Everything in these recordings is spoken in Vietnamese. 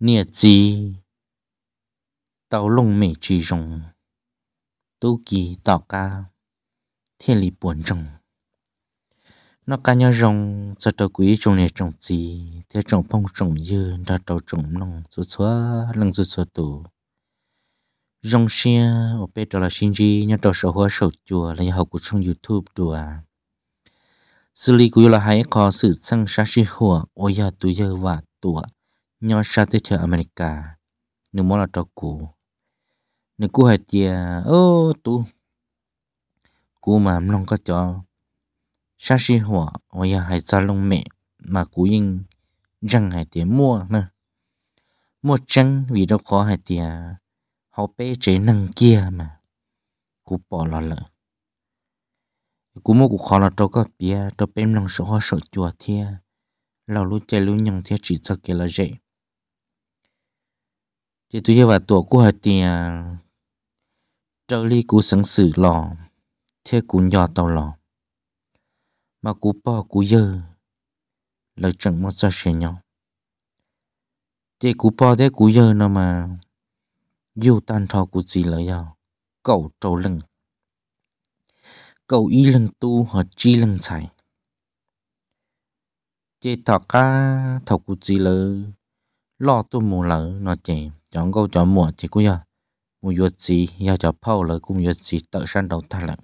nghĩa chi tàu lông mẹ chỉ rồng tu kỳ tàu ca thiên lý buồn rồng nó cá nhau rồng cho tàu quý trong này trồng gì theo trồng phong trồng dư ra tàu trồng nông số số lăng số số tù rồng xia ở bên đó là shinji nhớ tàu sổ hoa sổ chùa là nhà học của trong youtube đùa xử lý của là hãy có sự sang sát chi hùa ôi giờ tôi giờ và tuổi nhau sao tới chờ America nếu muốn là cho cụ nếu cụ hãy chia ô tu cụ mà không có cho sa si hỏa hoặc là hãy cho lông mẹ mà cụ yên rằng hãy tiền mua nè mua chân vì đâu khó hãy tiền họ bé chế năng kia mà cụ bỏ lọ lợ cụ mua cụ khó là đâu có bia đâu bé lòng số họ sợ chùa thia lâu lúc chơi lúc nhung thia chỉ cho kia là dễ chỉ tụi và tổ của hai tiền trợ lý của sẵn sử lò thế của nhỏ tàu lò mà của bò của dơ là chẳng mất ra xe nhau thế của bò thế của dơ nó mà dù tan thọ của gì là nhau cậu trâu lưng cậu y lưng tu họ chi lưng chạy chế thọ cá thọ gì là lo tôi mù lỡ nó chèm chọn câu chọn mùa chỉ cũng giờ mua yuột gì giờ chọn phao là cũng yuột gì tự săn đầu ta lận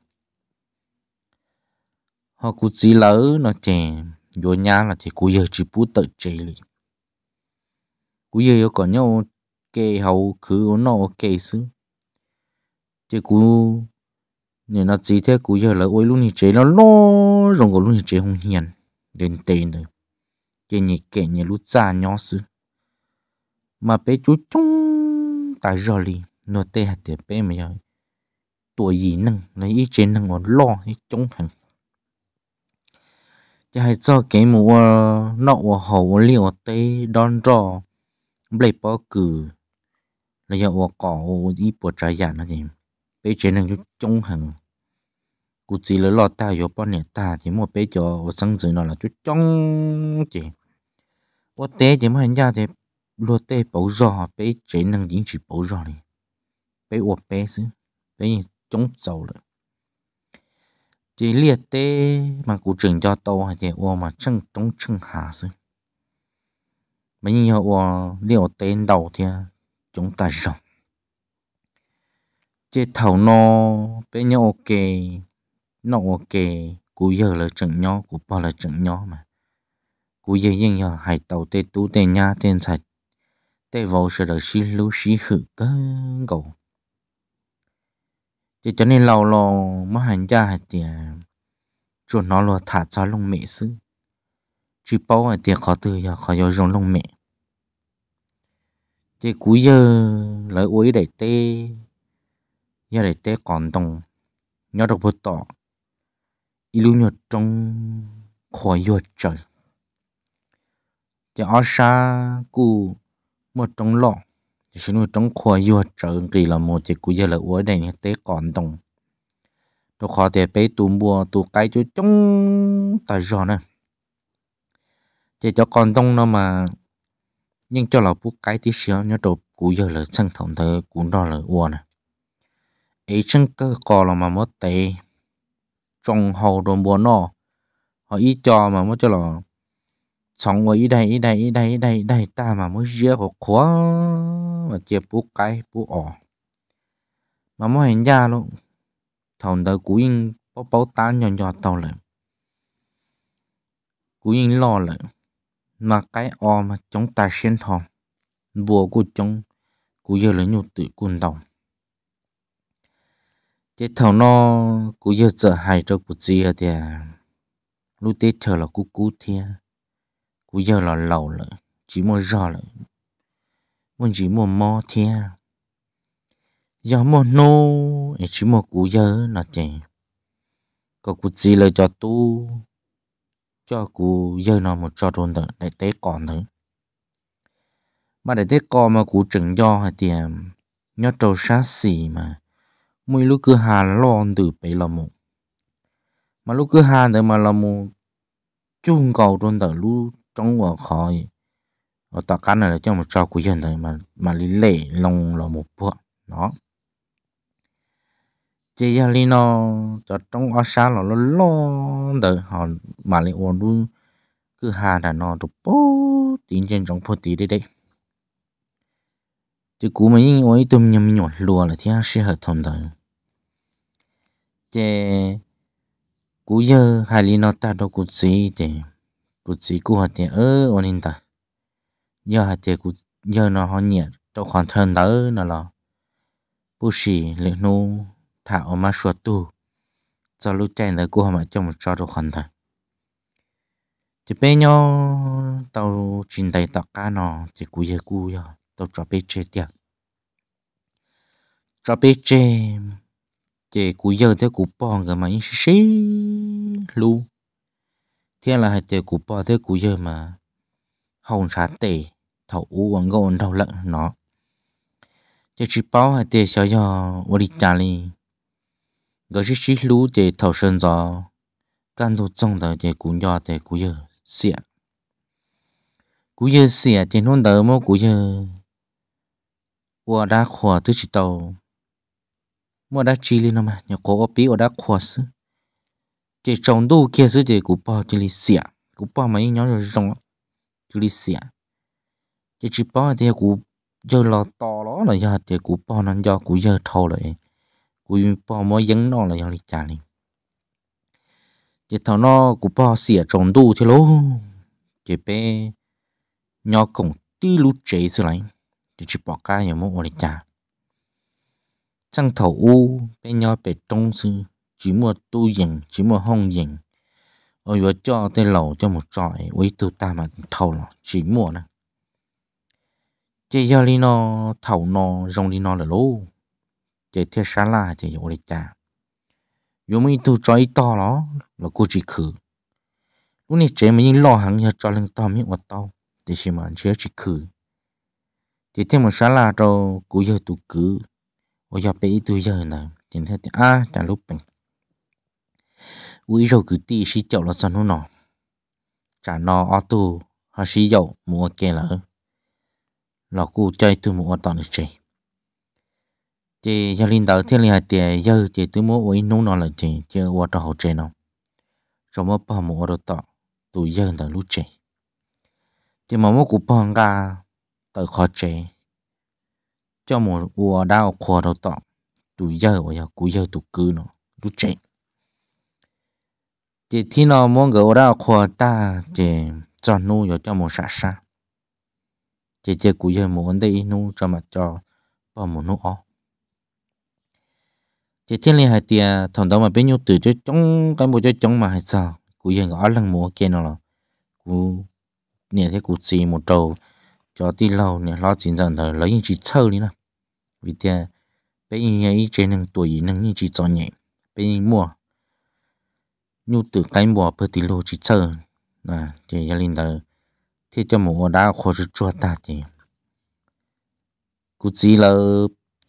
họ cũng chỉ lỡ nó chè yuột nhà là chỉ cũng giờ chỉ bút tự chế lì cũng giờ có nhau kê hậu cứ nó kê xứ chỉ cũng nên nó chỉ thế cũng giờ là ôi luôn thì chế nó lo rồi còn luôn thì chế không hiền đến tên rồi chế nhị kể nhị lút ra nhó xứ mà bé chú chung ta rồi li nó tê hạt tiền bé mày rồi tuổi gì năng là ý chế năng còn lo ý chống hàng chứ hay cho cái mũ ờ, nọ và hậu liều tê đón rò lấy bỏ cử là giờ và cỏ ý bỏ trái giả nó gì bé chế năng chú chống hàng cụ chỉ là lo ta yo bọn nè ta chỉ một bé cho sang dưới nó là chú chống chỉ có tế chỉ mà hình ra thì lúa tê bảo giò bé chế năng dính chỉ bảo giò này bé uổng bé chứ bé nhìn chống giàu rồi chỉ liệt tê mà cụ trưởng cho tàu hay chỉ uổng mà chân chống chân hạ chứ mấy nhiều uổng liệu tên đầu thì chúng ta rộng chế thảo nó bé nhau ok nó ok cú giờ là trận nhỏ cú bao là trận nhỏ mà cú giờ yên giờ hải tàu tê tú tê nha tên sạch tế vô sự được xí lưu xí khử cơ cầu chỉ cho nên lâu lâu mà hành gia thì chuột nó lo thả cho lông mẹ sư chỉ bảo bao thì khó từ giờ khó giờ dùng lông mẹ chỉ cú giờ lấy uý để tê giờ để tê còn tông nhớ được bớt tỏ ilu nhớ trong khỏi yết trời chỉ ở xa cú một trong lọ chỉ nuôi trong khoa yêu trở kỳ là một chỉ cú giờ là uối đây tế còn đồng tôi khó thể bé tu mua tu cái chú trong tài giò nè à. chỉ cho còn đồng nó mà nhưng cho là bút cái tí xíu nhớ đồ cú giờ là chân thòng thơ cú đó là uo nè ấy chân cơ cò là mà mất tế trong hầu đồ mua nó họ ý cho mà mất cho là xong ngồi đây đây đây đây đây ta mà mới dễ của khó mà chia bú cái bú ở mà mới hiện ra luôn thằng đời cú in bó bó ta nhỏ nhỏ tàu lại cú in lo lại mà cái ò mà chúng ta xuyên thòng bùa của chúng cú giờ lấy nhục tự cùn đồng chế thầu nó cú giờ sợ hại cho cú gì thì à. lúc tết chờ là cú cú thiệt bây là lầu rồi chỉ mua giò rồi muốn chỉ mua mò thia giờ mua nô chỉ mua cú giờ là chè có cú gì lời cho tu cho cú giờ một cho đồn tận để tế còn thôi mà để tế còn mà cú chừng do hay tiền nhớ trâu sát mà mùi lúc cứ hàng lon từ bấy là một mà lúc cứ hà để mà là một chung cầu đồn đời lúc trong của khó ở tọa cán này là cho một trò của dân mà mà lý lệ lòng là một bộ đó chỉ giờ lý nó trong ở xa là nó lo đợi họ mà lý ổn luôn cứ hà là nó được bố tiền trên trong phố tí đấy đấy chứ cú mấy ôi tôm nhầm nhỏ là thế sẽ hợp thầm thôi chứ cú giờ hai lý nó ta đâu cú gì thì cụ chỉ cụ hạt tiền ơ ổn định, ta giờ hạt tiền cụ giờ nó họ nhiệt trong khoảng thân đó nó là bố sĩ lệ nô thả ở má sụt tu cho lúc chạy là cụ mà cho một trò trong khoảng thân chỉ bé nhau tàu trình đầy tàu cá nó chỉ cụ giờ cụ giờ tàu trò bé chết tiệt trò bé chết, chỉ cụ giờ tới cụ bỏ cái mà như xí lu kia là hai tiêu của bò tiêu của giờ mà hồng xá tệ thầu u quăng gôn thầu lợn nó chế chỉ bao hai tiêu xóa cho vô đi trả đi gọi chỉ chỉ lú chế thầu sơn gió căn thu trong đời chế cú nhỏ chế cú giờ xịa cú giờ xịa chế nôn đời mô cú giờ ua đã khỏa tư chỉ tàu mua đã chỉ lên mà nhớ cố ốp bí ua đã khỏa xứ chỉ trồng đủ kia sự chỉ của bao chỉ lì xìa của bao mà nhỏ rồi trồng chỉ lì xìa chỉ bao thì của giờ là to đó giờ chỉ của nó giờ của giờ thâu lại của bao mới dấn nó là giờ lì chả thằng nó của bao xìa trồng đủ thế lố chỉ bé nhỏ cũng tí lú chế xí lại chỉ chỉ bỏ nhà mua lì chả thầu u bé nhỏ bé trông xí chỉ mua tu dình chỉ mua hông dình ôi vừa cho tới lầu cho một trọi quý tu ta mà thầu là chỉ mua nè chị giờ đi nó thầu nó rong đi nó là lú chị thiết xá la chị dụ đi cha dù mấy tu trọi to đó là cô chỉ khử lúc này chị mình lo hẳn giờ cho lên to miếng quạt tao thì chỉ mà chị chỉ khử thì thêm một xá là cho cú giờ tu cứ ôi giờ bé tu giờ nè thì thế thì à chả lúc bình quý rau cứ tì xí chậu là sao nó chả trả nó ở tu họ xí chậu mua kia lỡ lọ cụ chơi tu mua toàn được chơi chị gia linh đầu thiên là tiền giờ chị tu mua với nông nọ là chị chơi qua đó hậu chơi nào rồi mua bao mua đồ tọ tu giờ là lúc chơi chị mà mua cổ bao ga tới khó chơi cho một ua đau khó đâu tọ tu giờ và giờ cụ giờ tu cứ nó lúc chơi chỉ thi nó muốn gỡ ra khoa ta chỉ cho nu rồi cho một sạch sa chỉ chỉ cũng giờ muốn đi nu cho mà cho bao một nu ó chỉ thiên liên hệ tiền thằng đó mà bên nhau từ cho chống cái bộ cho chống mà hay sao cũng giờ ngõ lần mua kia nó là cũng nè thế cũng gì một trầu cho đi lâu nè lo chính dần thời lấy những chỉ sơ đi nè vì thế bên nhau ý chế năng tuổi năng những chỉ cho nhẹ bên mua nhu từ cái bộ bơ tí lô chỉ chờ là chỉ gia đình đời thì cho mùa đã khó chịu cho ta thì, cứ chỉ là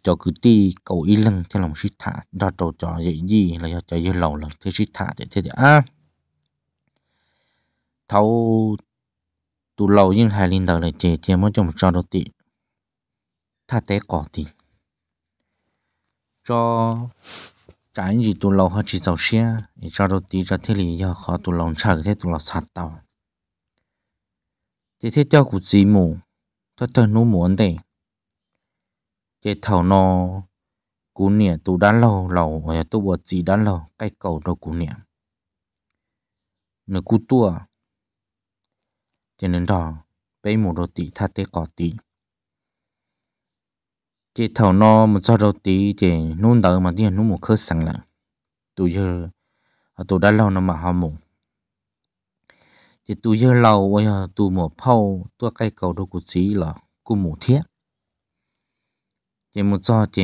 cho cứ đi cầu ý lăng cho lòng sĩ thả đó trò trò vậy gì là cho yêu lâu lòng thế sĩ thả thế thế à thâu tụ lâu nhưng hai linh đời này chỉ chỉ mới cho một trò đầu tiên tha té cỏ thì cho cái gì tụi lâu họ chỉ giàu xe cho đầu tí cho thế lý do họ tụ lòng chờ thế tụ lòng sạt tàu thế thế cho cụ gì mù cho tôi nu muốn để cái thầu nó cú nè tụ đã lâu lâu ở tụ bột gì đã lâu cái cầu đâu cú nè nó cú tua cho nên đó bây một đồ tí thắt tế cỏ tí chị thầu nó một cho đầu tí chị nôn đỡ mà đi nôn một khớp sẵn là tụi giờ à, tụi đã lâu nó mà họ mùng chị tụi giờ lâu bây giờ tụi một phâu tụi cây cầu đâu của chị là cô mù thiết chị một cho chị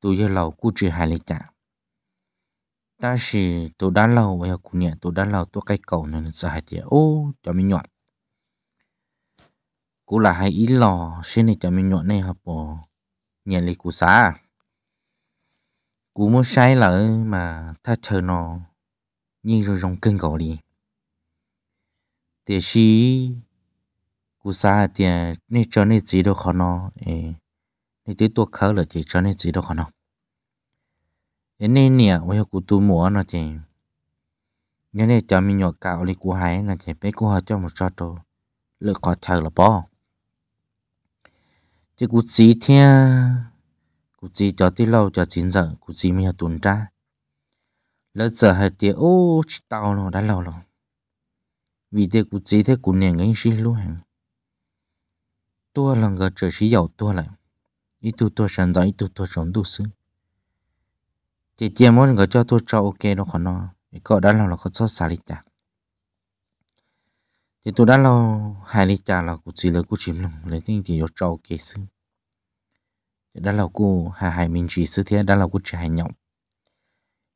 tôi giờ lâu cô chỉ hai lấy trả ta chỉ tụi đã lâu bây giờ cô nhẹ tụi đã lâu tôi cây cầu này sợ hai tiếng ô cho mình nhọn cú là hay ít lò xin này cho mình nhọn này hợp bộ nhà lì cú xá cú muốn sai lỡ mà ta chờ nó nhưng rồi rong cưng cổ đi thì xí cú xá thì nên cho nên gì đâu khó nó nên tới tuột khớ là chỉ cho nên gì đâu khó nó nên nè bây giờ cú tu múa nó thì nhớ này cho mình nhỏ cạo đi cú hái là chỉ bé cú hơi cho một cho tôi lựa có chờ là bao chỉ cụ chỉ thia cụ chỉ cho tí lâu cho chín giờ cụ chỉ mi tuần tra lỡ giờ hai tia ô tao nó đã lâu rồi vì thế cụ chỉ thế cụ nền cái gì luôn tôi là người trở sĩ giàu tôi lại ít tu tôi sản giỏi ít tu tôi sống đủ xứ chị chị muốn người cho tôi cho ok nó còn nó có đã lâu là có số xả lịch chặt thì tôi đã lo hai lý trà là cụ chỉ là cụ chìm lòng lấy tiếng chỉ cho trâu kể sư đã là cụ hà hải mình chỉ sư thế đã là cụ trẻ hải nhộng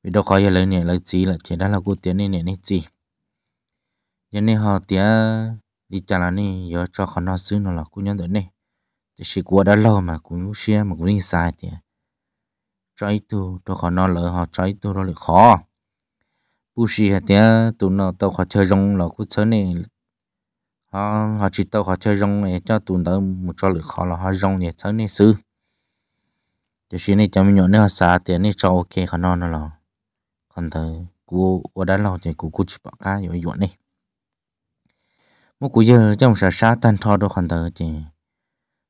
vì đâu có giờ lấy này lấy chỉ là chỉ đã là cụ tiến này này này chỉ giờ này họ tía đi trả là này giờ cho khó nó sư nó là cụ nhân tới này thì chỉ cụ đã lo mà cụ xe mà cụ đi sai tiền trái tu cho khó nó lỡ họ trái tu nó lại khó bù xì hạt tía tụi nó tao khó chơi rong là cụ chơi này họ họ chỉ tàu họ chơi rong này cho tụi đỡ một cho lửa khó là họ rong này thấu này xứ thì khi này cho mình nhọn này họ xả tiền này cho ok họ non nó là còn thờ cô ở đó là thì cô cô chỉ bỏ cá rồi nhọn này một cú giờ trong sợ xa tan thò đồ còn thờ chỉ,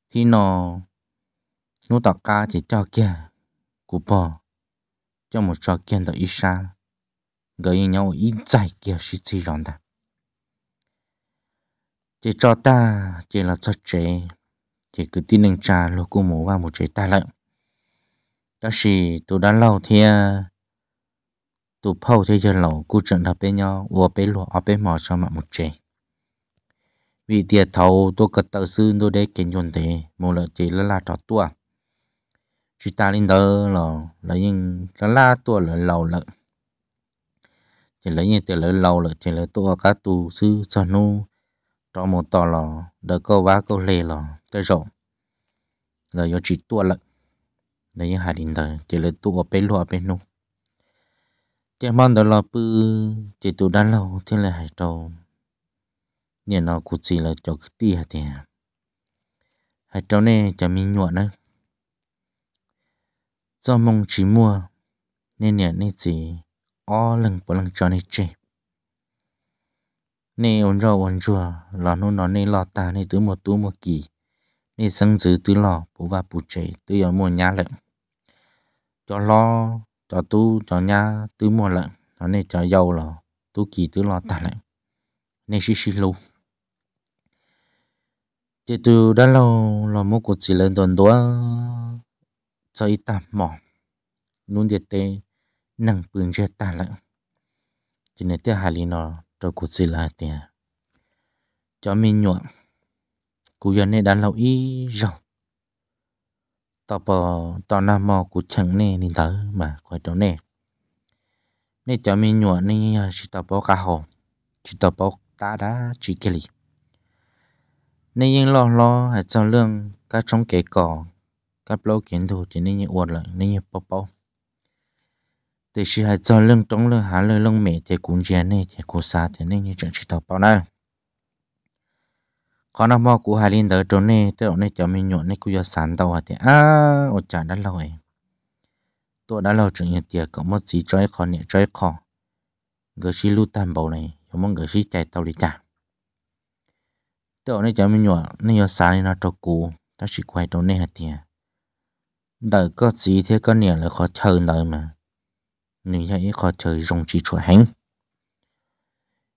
thì nó nó tọt cá chỉ cho kia cô bỏ cho một cho kia tao ít xa gợi nhau ít dài kia suy suy rong ta chỉ cho ta chỉ là cho trẻ chỉ cứ tin nâng trà lô cô mổ vào một chế ta lợn đó chỉ tôi đã lâu thì tôi phâu thế giờ lâu cô trận là bên nhau và bên lụa ở bên mỏ cho mà một chế vì tiền thầu tôi cất tự sư tôi để kiến chuẩn thế một là chỉ là là trò tua chỉ ta lên đó là là những là la tua là lâu lợn chỉ lấy những tiền lâu lợn chỉ là tua cá tù sư cho nô cho một tò lò đỡ câu vá câu lê lò tới rộng giờ yo chỉ tua lận đấy hai đình đời chỉ lấy tua bên lúa bên nu chỉ mong đó là bư chỉ tụ đan lâu thì là hai trâu nhà nó cũng chỉ là cho cái tia thì hai trâu này chả mi nhuận đấy do mong chỉ mua nên nhà nên chỉ o lần bỏ lần cho nên chơi nè ổn rau ổn chùa lò nó nó nè lò ta nè tứ một tú một kỳ nè sân dữ tứ lò bố và bù chế tứ ở mùa nhà lợn cho lo cho tu cho nhà tứ mùa lợn nó nè cho dầu lò tu kỳ tứ lò ta lợn nè xí xí lu thì từ đã lâu là một cuộc chỉ lên tuần đó cho ít tạm mỏ luôn để tê nặng bừng chết ta lợn thì nè tê hà lý nó cho cụ xì là tiền cho mình nhuộm cụ giờ này đã lâu ý rồi tao bỏ tao nam mò cụ chẳng nè nên tớ mà khỏi chỗ nè nên cho mình nhuộm nè chỉ tao bỏ cả hồ chỉ tao bỏ ta đã chỉ cái gì nên yên lo lo ở trong lương các trong cái cỏ các lâu kiến thủ thì nên như uột lại nên như bao bao thì chỉ hay cho lưng trống lưng há lưng lông mẹ thì cũng dễ này thì cũng xa thì nên như chẳng chỉ tập bảo này có năm mò của hai linh tới trốn này tới ông này cho mình nhộn này cũng do sán tàu hả thì à ôi chả đã lâu ấy tôi đã lâu chuyện nhà có một gì trói khó nhẹ trói khó người chỉ lưu tan bầu này có một người chỉ chạy tàu đi chả tới ông này cho mình nhộn nên do sán này nó cho cú ta chỉ quay trốn này hả thì đời có gì thì có nhẹ là khó chờ đời mà nếu như khó chơi rong chỉ chuột hành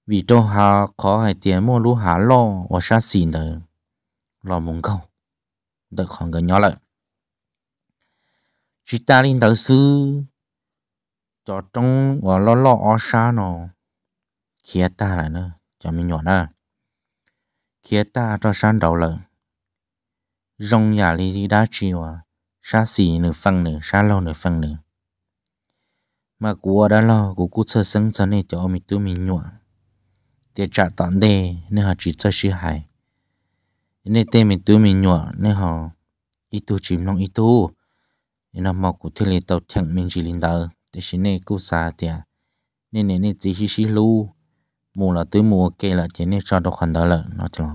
vì đâu hà có hai tiền mua lúa hà lo và sát xì nở lo mùng câu đợi khoảng gần nhỏ lại chỉ ta linh đầu sư cho trong và lo lo ở xa nó kia ta lại nữa cho mình nhỏ nữa kia ta cho san đầu lợn rong nhà đi đi đá chiều à xa xì nửa phân nửa xa lo nửa phân nửa mà của đã lo của cụ sơ sân sân nên cho mình tu mình nhọn để trả tận đề nên họ chỉ cho sư hại nên tên mình tu mình nhọn nên họ ít tu chìm lòng ít tu nên là một của thiên lý tàu chẳng mình chỉ linh đạo để xin này cụ xa tiền nên nên nên chỉ xí xí lu mù là tới mùa kê là chỉ nên cho đồ khoản đó là nó cho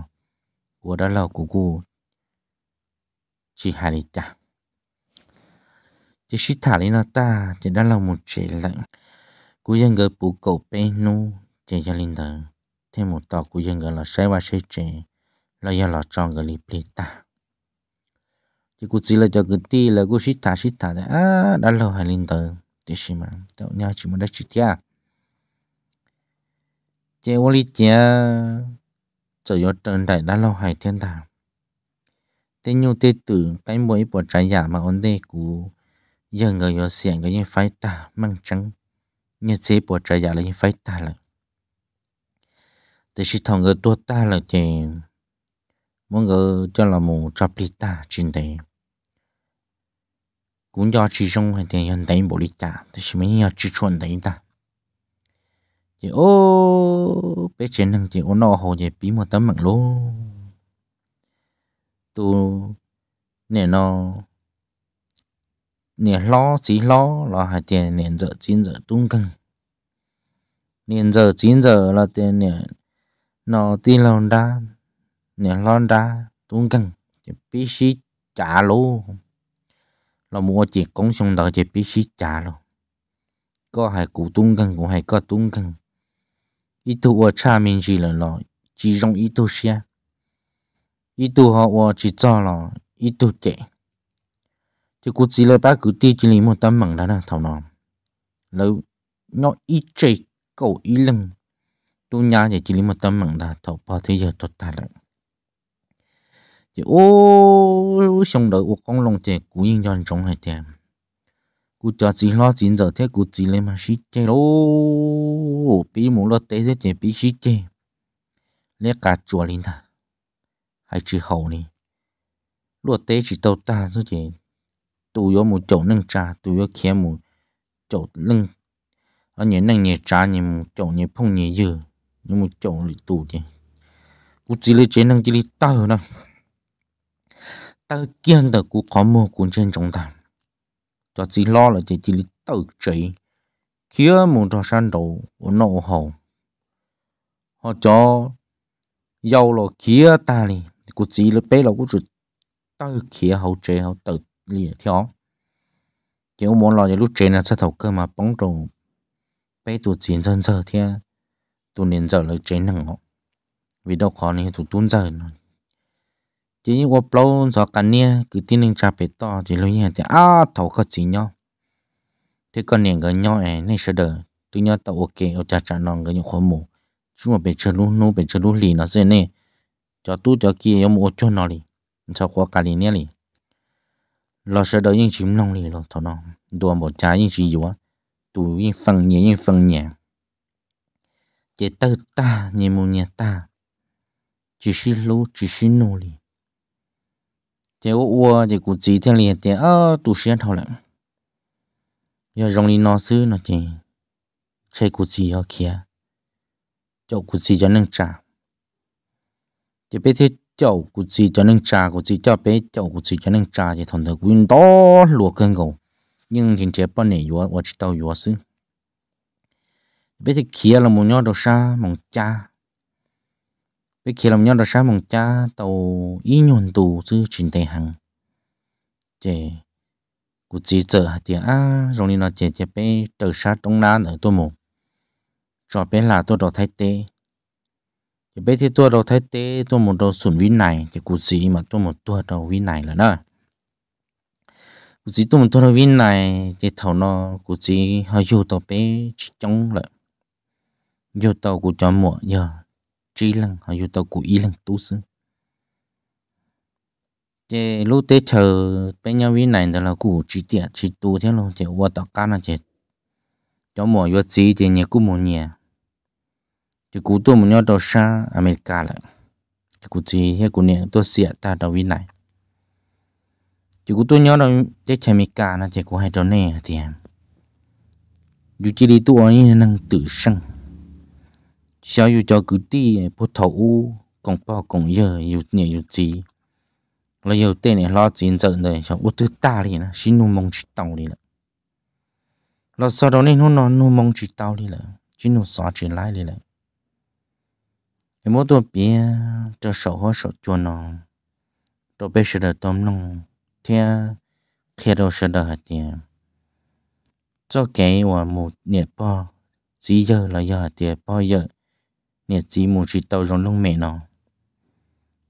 của đã lo của cụ chỉ hại đi chả chỉ xí thả lên là ta chỉ đã là một chế lạnh cú dân gỡ bù cầu bé nu chỉ gia linh thờ thêm một tàu cú dân gỡ là sai và sai trẻ là gia là tròn gỡ lì plei ta chỉ cú chỉ là cho cái ti là cú xí thả xí thả đấy à đã lâu hai linh thờ chỉ xí mà tao nhau chỉ muốn đã chỉ thia chế vô lý chế trở vô trần đại đã lâu hai thiên thả tên nhu tê tử cái mỗi bộ trái giả mà ổn tê cú giờ người yo xiên người như phải ta mang trắng như thế bộ trái giả là như phải ta là thì chỉ thằng người tua ta là thì mọi người cho là một chọc đi ta trên đời. cũng do chỉ trong hay thì hiện tại bộ đi ta thì chỉ mới nhờ chỉ chuẩn đấy ta chỉ ô bé trên năng thì ô nó hồ về bí một tấm mạng luôn tu nè nó nè lo xí lo là hai tiền nè giờ chín giờ tung căng nè giờ chín giờ là tiền nè nó tin lon đa nè lon đa tung căng chỉ trả lô là mua chỉ cũng xong đó chỉ bí trả lô có hai cụ tung căng cũng hay có tung căng ít tu ở cha mình chỉ lo chỉ trong ít tu xe ít tu họ chỉ cho lo ít tu chạy chỉ cú chỉ là ba cú ti chỉ là một tấm mảng đó nè thảo nó lâu nó ít chạy cầu ít lưng tu nhà chỉ chỉ là một tấm mảng đó thảo ba thế giờ tốt ta lại chỉ ô xong đợi ô con lồng thì cú yên cho trong hai tiền cú cho chỉ lo chín giờ thế cú chỉ là mà xí chơi lô bị mù lo té thế chỉ bị xí chơi lấy cả chùa lên ta hay chỉ hậu này lo té chỉ tàu ta thôi chỉ tu yo mu chậu nâng cha, tu yo kia mu chậu lưng ở nhẹ nâng nhẹ cha, nhẹ mu chậu nhẹ phong nhẹ dừa nhưng mu chậu lì tu chứ cú chỉ lì chế nâng chỉ lì tao nè tao kiên tao cú khó mua cuốn trên trong tạm cho chỉ lo là chỉ chỉ lì tao chế kia mu cho san đầu của nậu hầu họ cho dầu lo kia ta lì cú chỉ lì bé là cú chỉ tao kia hậu chế hậu tự lì theo chỉ muốn lo cho lúc trên là sẽ thầu cơ mà bóng trầu bé tụ chiến dân giờ thì tụ nên giờ là trên nặng họ vì đâu khó này tụ tuôn giờ nó chỉ như qua lâu gió cắn nha cứ tin anh cha bé to chỉ lấy nhà thì à thầu cơ chỉ nhau thế còn niệm cái nhau ấy này sẽ đỡ tuy nhiên tàu ok ở cha cha non người những khó mổ chúng mà bé chơi lúc nô bé chơi lúc lì nó sẽ nè cho tu cho kia ông một cho nó đi, cho qua cả lì nè đi lo sợ đó những chim nông lì lo thọ nó đùa một trái những gì á tụ những phần nhẹ những phần nhẹ chế tơ ta nhẹ mù chỉ xí lú chỉ xí nô lì chế ô ô chế chỉ thiên lì chế ơ tụ xí thọ lắm giờ rong lì nó xứ nó chế chế cụ chỉ ở kia chỗ cụ chỉ cho nâng trả chế biết chậu của chị cho nên trà của chị cho bé chậu của chị cho nên trà thì thằng thằng quyên đó lúa cơn gầu nhưng hiện chế bọn này vừa vừa chỉ tàu vừa xứ bây giờ kia là một nhau đồ sa mong cha bây giờ là một nhau đồ sa mong cha tàu y nhuận tù xứ trình tề hằng chế của chị chở thì à rồi là chế chế bé trở sa trong lá ở tôi mù cho bé là tôi đồ thay tê bây thì tôi đầu thấy tế tôi một đầu sủng vĩ này chỉ cụ gì mà tôi một tôi đầu vĩ này là đó cụ gì tôi một tôi đầu vĩ này thì thầu nó cụ gì hơi vô tàu bé chống lại vô tàu cụ cho mùa giờ trí lăng họ vô tàu cụ ý lăng tú sư chế lúc tế chờ bé nhau vĩ này là cụ chỉ tiệt trí tu thế luôn chế qua tàu cá là chế cho mùa vô gì thì nhà cụ mùa nhà chỉ cú tôi muốn nhau đầu xa America lại chỉ cú gì hết cú này tôi sẽ ta đầu vi này chỉ cú tôi nhau đầu chắc America là chỉ cú hai đầu này thì em à. dù chỉ đi tôi ấy năng tự sân sao dù cho cứ đi bút thầu công còn bao còn giờ dù nhẹ dù gì là dù tên này lo chiến trận rồi sao út thứ ta thì nó xin nụ mong chỉ tàu đi lại là sau đó nên nó nó mong chỉ tàu đi lại chỉ nụ xóa chỉ lại đi lại cho cái và một nhẹ bao chỉ giờ là giờ tiền bao giờ nhẹ chỉ một chỉ tàu rong lông mẹ nó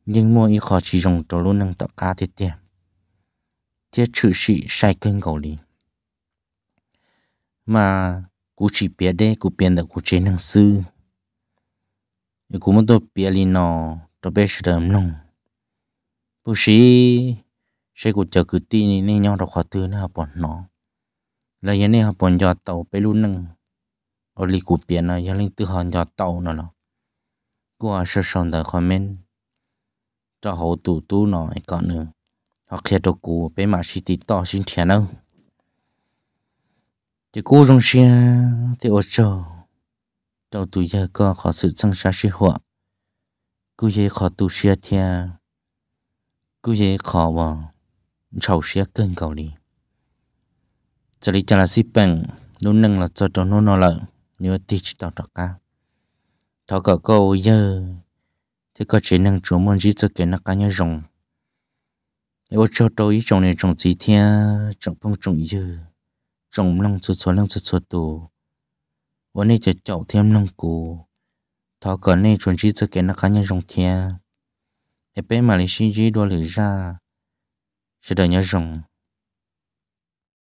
nhưng mua ít khó chỉ rong tàu luôn năng tạo cá thế tiền thế chữ sĩ sai kênh cầu đi mà cụ chỉ biết đấy cụ biết được cụ chỉ năng sư nhưng cũng muốn tôi bia li nó tôi bé sẽ đầm nông bố sĩ sẽ của chờ cứ tin nên nhau đọc khó tư nó học bọn nó là như này học bọn giờ tàu bé luôn nâng ở li của biển là giờ lên tư hòn giờ tàu nó là của sẽ sống tại comment cho hậu tụ tu nói còn nữa hoặc khi đồ cụ bé mà sĩ tí to xin thiền đâu chỉ cố trong xe thì ở chỗ đầu tù giờ có khó sự sang xa sĩ họa cú dễ khó tu xia thia cú dễ khó vào chầu xia cơn cầu đi cho lý cho là xí bằng lúc nâng là cho cho nó nó là nhớ tí chỉ tao đọc ca thọ cả câu giờ thì có chỉ năng chủ môn chỉ cho cái nó cá nhau rồng yêu cho tôi ý trồng này trồng gì thia trồng phong trồng dư trồng lăng chuột chuột lăng chuột chuột tù วันนี้จะเจาะเทียมลงกูทอก่อนนี่ชวนชีจะเกณฑ์นักการยังรงเทียไอเป้มาลิชิจีดัวหรือจ้าจะเดินยังรง